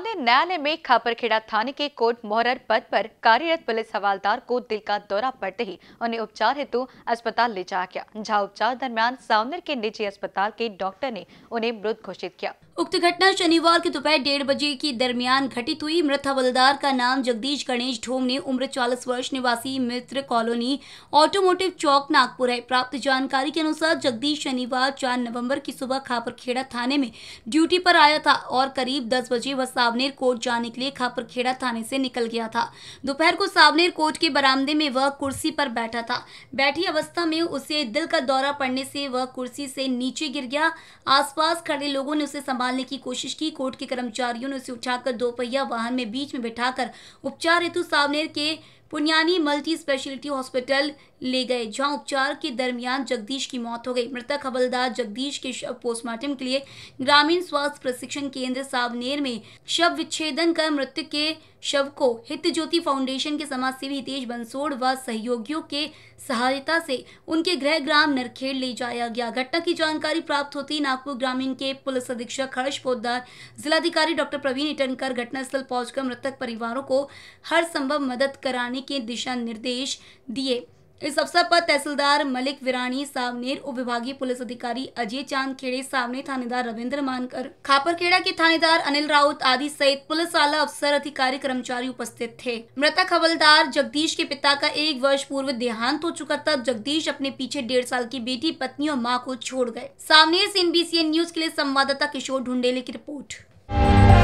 down न्यायालय में खापरखेड़ा थाने के कोर्ट मोहरर पद पर कार्यरत पुलिस हवालदार को दिल का दौरा पड़ते ही उन्हें उपचार हेतु अस्पताल ले जाया गया जहां उपचार दरमियान सावनर के निजी अस्पताल के डॉक्टर ने उन्हें मृत घोषित किया उक्त घटना शनिवार की दोपहर डेढ़ बजे के दरमियान घटित हुई मृत हवलदार का नाम जगदीश गणेश ढोम ने उम्र 40 वर्ष निवासी मित्र कॉलोनी ऑटोमोटिव चौक नागपुर है प्राप्त जानकारी के अनुसार जगदीश शनिवार 4 नवंबर की सुबह खापरखेड़ा थाने में ड्यूटी पर आया था और करीब 10 बजे वह सावनेर सावनेर कोर्ट जाने के लिए खापरखेड़ा थाने से निकल गया था दोपहर को सावनेर कोर्ट के बरामदे में वह कुर्सी पर बैठा था बैठी अवस्था में उसे दिल का दौरा पड़ने से वह कुर्सी से नीचे गिर गया आसपास खड़े लोगों ने उसे संभालने की कोशिश की कोर्ट के कर्मचारियों ने उसे उठाकर दोपहिया वाहन में बीच में बैठा उपचार हेतु सावनेर के पुनियानी मल्टी स्पेशलिटी हॉस्पिटल ले गए जहां उपचार के दरमियान जगदीश की मौत हो गई मृतक हवलदार जगदीश के शव पोस्टमार्टम के लिए ग्रामीण स्वास्थ्य प्रशिक्षण केंद्र सावनेर में शव विच्छेदन कर मृतक के शव को हित ज्योति फाउंडेशन के समाज सेवी हितेश बंसोड़ व सहयोगियों के सहायता से उनके गृह ग्राम नरखेड़ ले जाया गया घटना की जानकारी प्राप्त होती नागपुर ग्रामीण के पुलिस अधीक्षक हर्ष पोदार जिलाधिकारी डॉक्टर प्रवीण इटनकर घटनास्थल पहुंचकर मृतक परिवारों को हर संभव मदद कराने के दिशा निर्देश दिए इस अवसर पर तहसीलदार मलिक विरानी सावनेर विभागीय पुलिस अधिकारी अजय चांद खेड़े सावनेर थानेदार रविंद्र मानकर खापरखेड़ा के थानेदार अनिल राउत आदि सहित पुलिस आला अफसर अधिकारी कर्मचारी उपस्थित थे मृतक हवलदार जगदीश के पिता का एक वर्ष पूर्व देहांत हो चुका था जगदीश अपने पीछे डेढ़ साल की बेटी पत्नी और माँ को छोड़ गए सावनेर से एन न्यूज के लिए संवाददाता किशोर ढुंडेले की रिपोर्ट